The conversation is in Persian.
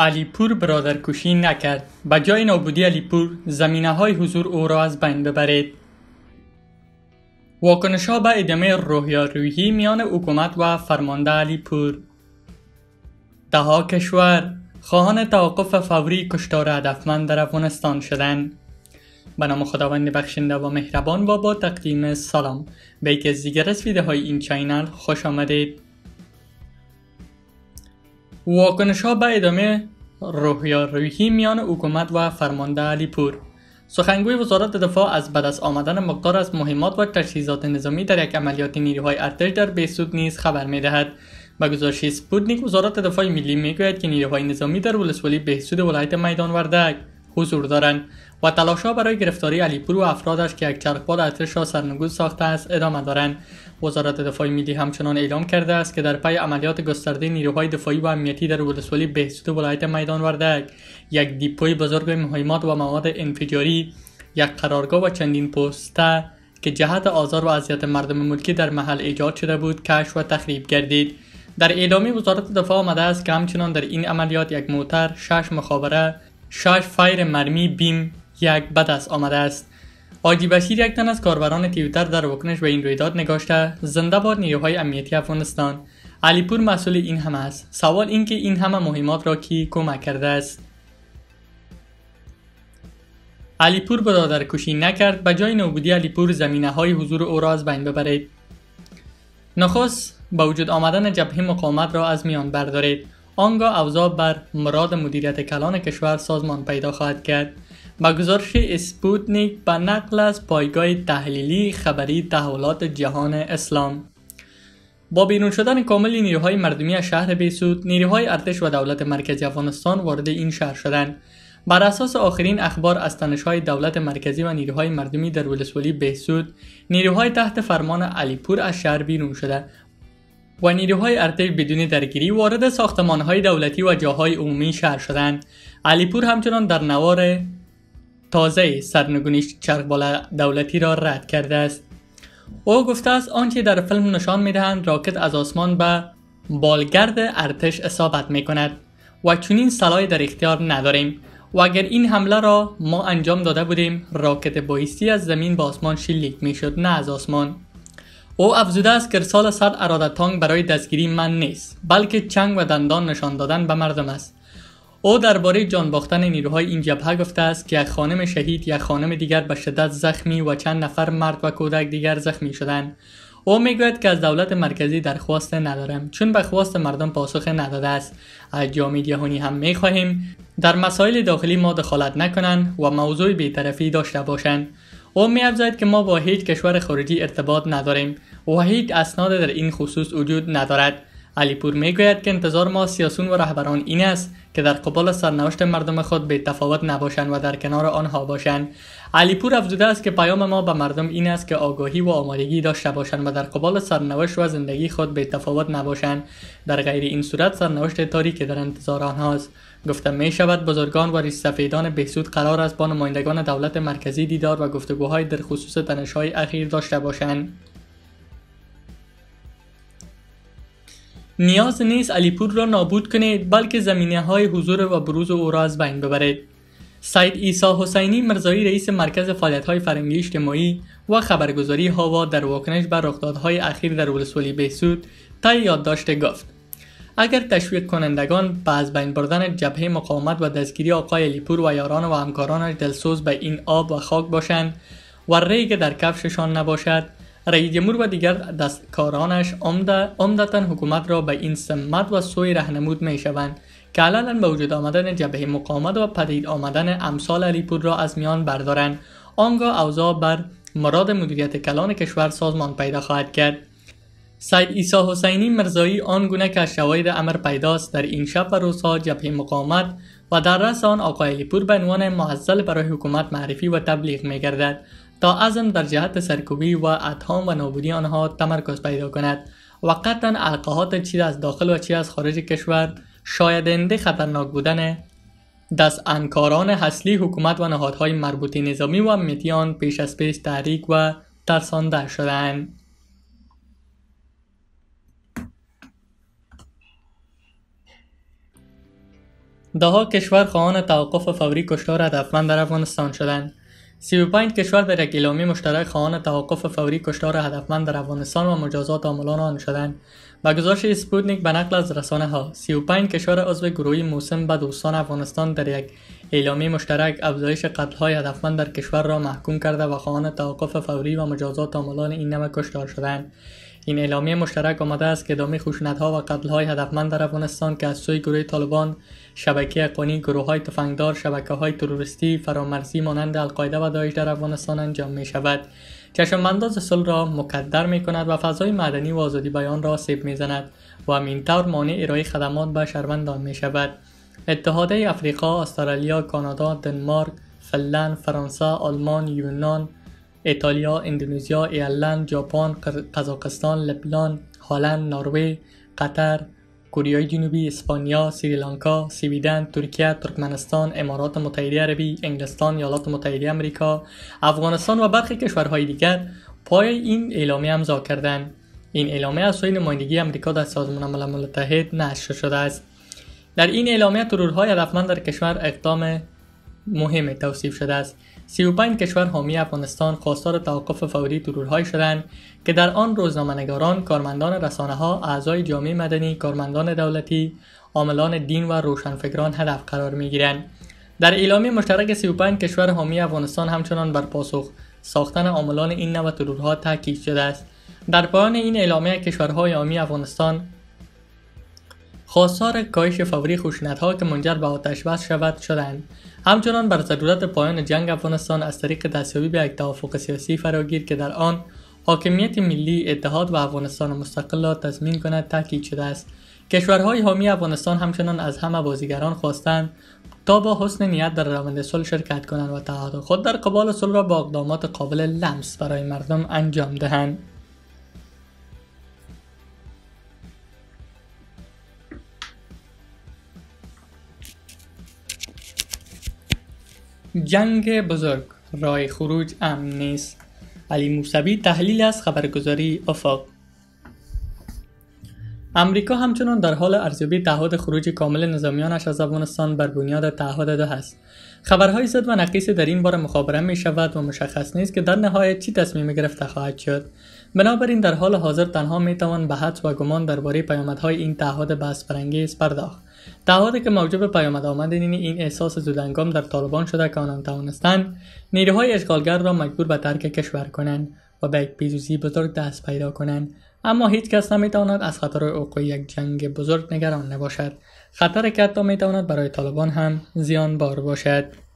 علیپور برادرکشی نکرد به جای نابودی علیپور زمینه های حضور او را از بین ببرید واکنش ها به ادامه روحیارویی میان حکومت و فرمانده علیپور دها کشور خواهان توقف فوری کشتار هدفمند در افغانستان شدند به نام خداوند بخشنده و مهربان و با تقدیم سلام به یکی از دیگر از ویدیوهای این چینل خوش آمدید واکنش ها به ادامه روحی میان حکومت و فرمانده علی پور سخنگوی وزارت دفاع از بعد از آمدن مقدار از مهمات و تجهیزات نظامی در یک عملیات نیروهای ارتش در بیسود نیز خبر میدهد به گزارش سپوتنیک وزارت دفاع ملی میگوید که نیروهای نظامی در ولسوالی بهسود ولایت میدان وردک حضور دارند و تلاشها برای گرفتاری علیپور و افرادش که یک باد ارتش را سرنگون ساخته است ادامه دارند وزارت دفاع ملی همچنان اعلام کرده است که در پی عملیات گسترده نیروهای دفاعی و امنیتی در ولسوالی بهسود ولایت میدان وردک یک دیپوی بزرگ مهمات و مواد انفجاری یک قرارگاه و چندین پسته که جهت آزار و اذیت مردم ملکی در محل ایجاد شده بود کشف و تخریب گردید در اعلامی وزارت دفاع آمده است که همچنان در این عملیات یک موتر شش مخابره شاید فایر مرمی بیم یک بد از آمده است آدی بشیر یک از کاربران تیوتر در واکنش به این رویداد نگاشته زنده باد نیروهای امنیتی افغانستان علیپور مسئول این همه است سوال اینکه این همه مهمات را کی کمک کرده است علیپور برادر کشی نکرد به جای نوبودی علیپور زمینه های حضور او را از بین ببرید نخست با وجود آمدن جبهه مقاومت را از میان بردارید آنگاه اوضاع بر مراد مدیریت کلان کشور سازمان پیدا خواهد کرد با گزارش اسپوتنیک به نقل از پایگاه تحلیلی خبری تحولات جهان اسلام با بیرون شدن کامل نیروهای مردمی از شهر بیسود نیروهای ارتش و دولت مرکزی افغانستان وارد این شهر شدند بر اساس آخرین اخبار از تنشهای دولت مرکزی و نیروهای مردمی در ولسوالی بهسود نیروهای تحت فرمان علیپور از شهر بیرون شده و نیروهای ارتش بدون درگیری وارد ساختمانهای دولتی و جاهای عمومی شهر شدند علیپور همچنان در نوار تازه سرنگونی چرخبال دولتی را رد کرده است او گفته است آنچه در فیلم نشان میدهند راکت از آسمان به بالگرد ارتش اصابت می کند و چنین سلای در اختیار نداریم و اگر این حمله را ما انجام داده بودیم راکت بایستی از زمین به آسمان شلیک میشد نه از آسمان او افزوده است که سال صد ارادتانگ برای دستگیری من نیست بلکه چنگ و دندان نشان دادن به مردم است او درباره جان باختن نیروهای این جبهه گفته است که یک خانم شهید یک خانم دیگر به شدت زخمی و چند نفر مرد و کودک دیگر زخمی شدند او میگوید که از دولت مرکزی درخواست ندارم چون به خواست مردم پاسخ نداده است از جامعه جهانی هم میخواهیم در مسائل داخلی ما دخالت نکنند و موضوع بیطرفی داشته باشند او میافزاید که ما با هیچ کشور خارجی ارتباط نداریم و هیچ اسناد در این خصوص وجود ندارد علیپور میگوید که انتظار ما سیاسون و رهبران این است که در قبال سرنوشت مردم خود به تفاوت نباشند و در کنار آنها باشند علیپور افزوده است که پیام ما به مردم این است که آگاهی و آمادگی داشته باشند و در قبال سرنوشت و زندگی خود به تفاوت نباشند در غیر این صورت سرنوشت تاریکی در انتظار آنهاست گفته می شود بزرگان و ریس بهسود قرار است با نمایندگان دولت مرکزی دیدار و گفتگوهای در خصوص تنشهای اخیر داشته باشند نیاز نیست علیپور را نابود کنید بلکه زمینه های حضور و بروز او را از بین ببرید سید عیسی حسینی مرزایی رئیس مرکز فعالیت های فرهنگی اجتماعی و خبرگزاری هاوا در واکنش بر رخدادهای اخیر در ولسوالی بهسود طی یادداشت گفت اگر تشویق کنندگان به از بین بردن جبهه مقاومت و دستگیری آقای علیپور و یاران و همکارانش دلسوز به این آب و خاک باشند و ریگ در کفششان نباشد رئیس جمهور و دیگر دستکارانش عمدتا حکومت را به این سمت و سوی رهنمود می شوند که علنا به وجود آمدن جبهه مقاومت و پدید آمدن امثال علیپور را از میان بردارند آنگاه اوضاع بر مراد مدیریت کلان کشور سازمان پیدا خواهد کرد سید عیسی حسینی مرزایی گونه که از شواهد امر پیداست در این شب و روزها جبهه مقاومت و در رس آن آقای علیپور به عنوان معزل برای حکومت معرفی و تبلیغ میگردد تا عزم در جهت سرکوبی و اتهام و نابودی آنها تمرکز پیدا کند و قطعا القاهات چیز از داخل و چی از خارج کشور شاید انده خطرناک بودن دست انکاران اصلی حکومت و نهادهای مربوطی نظامی و میتیان پیش از پیش تحریک و ترسانده شدند دهها کشور خواهان توقف فوری کشتار هدفمند در افغانستان شدند 35 کشور در یک اعلامیه مشترک خواهان توقف فوری کشتار هدفمند در افغانستان و مجازات عاملان آن شدند با گزارش اسپوتنیک به نقل از رسانه ها 35 کشور عضو گروهی موسم به دوستان افغانستان در یک اعلامیه مشترک افزایش قتل های هدفمند در کشور را محکوم کرده و خواهان توقف فوری و مجازات عاملان این نمک کشتار شدند این اعلامیه مشترک آمده است که ادامه ها و های هدفمند در افغانستان که از سوی گروه طالبان، شبکه قنی، های تفنگدار، های تروریستی فرامرزی مانند القاعده و داعش در افغانستان انجام چشم چشمانداز صلح را مقدر می کند و فضای مدنی و آزادی بیان را سیب می زند و همینطور مانع ارائه خدمات به شهروندان می شود. اتحادیه افریقا، استرالیا، کانادا، دنمارک، فنلند، فرانسه، آلمان، یونان، ایتالیا، اندونزیا، ایرلند، ژاپن، قزاقستان، لبنان، هلند، نروژ، قطر، کره جنوبی، اسپانیا، سریلانکا، سویدن، ترکیه، ترکمنستان، امارات متحده عربی، انگلستان، ایالات متحده آمریکا، افغانستان و برخی کشورهای دیگر پای این اعلامیه امضا کردند. این اعلامیه از سوی نمایندگی آمریکا در سازمان ملل متحد نشر شده است. در این اعلامیه ترورهای هدفمند در کشور اقدام مهم توصیف شده است 35 کشور حامی افغانستان خواستار توقف فوری ترورهایی شدند که در آن روزنامه‌نگاران، کارمندان رسانه ها، اعضای جامعه مدنی، کارمندان دولتی، عاملان دین و روشنفکران هدف قرار گیرند. در اعلامیه مشترک 35 کشور حامی افغانستان همچنان بر پاسخ ساختن عاملان این نوع ترورها تاکید شده است. در پایان این اعلامیه کشورهای حامی افغانستان خواستار کاهش فوری خشونتها که منجر به آتش بس شود شدند همچنان بر ضرورت پایان جنگ افغانستان از طریق دستیابی به یک توافق سیاسی فراگیر که در آن حاکمیت ملی اتحاد و افغانستان مستقل را تضمین کند تاکید شده است کشورهای حامی افغانستان همچنان از همه بازیگران خواستند تا با حسن نیت در روند صلح شرکت کنند و تعهد خود در قبال صلح را با اقدامات قابل لمس برای مردم انجام دهند جنگ بزرگ رای خروج امن نیست علی موسوی تحلیل از خبرگزاری افاق امریکا همچنان در حال ارزیابی تعهد خروج کامل نظامیانش از افغانستان بر بنیاد تعهد دو هست خبرهای زد و نقیص در این بار مخابره می شود و مشخص نیست که در نهایت چی تصمیم گرفته خواهد شد بنابراین در حال حاضر تنها می توان به حد و گمان درباره پیامدهای این تعهد بحث پرداخت تعهدی که موجب پیامد آمدن این احساس زودنگام در طالبان شده که آنان توانستند نیروهای اشغالگر را مجبور به ترک کشور کنند و به یک پیروزی بزرگ دست پیدا کنند اما هیچ کس نمیتواند از خطر وقوع یک جنگ بزرگ نگران نباشد خطر که حتی میتواند برای طالبان هم زیان بار باشد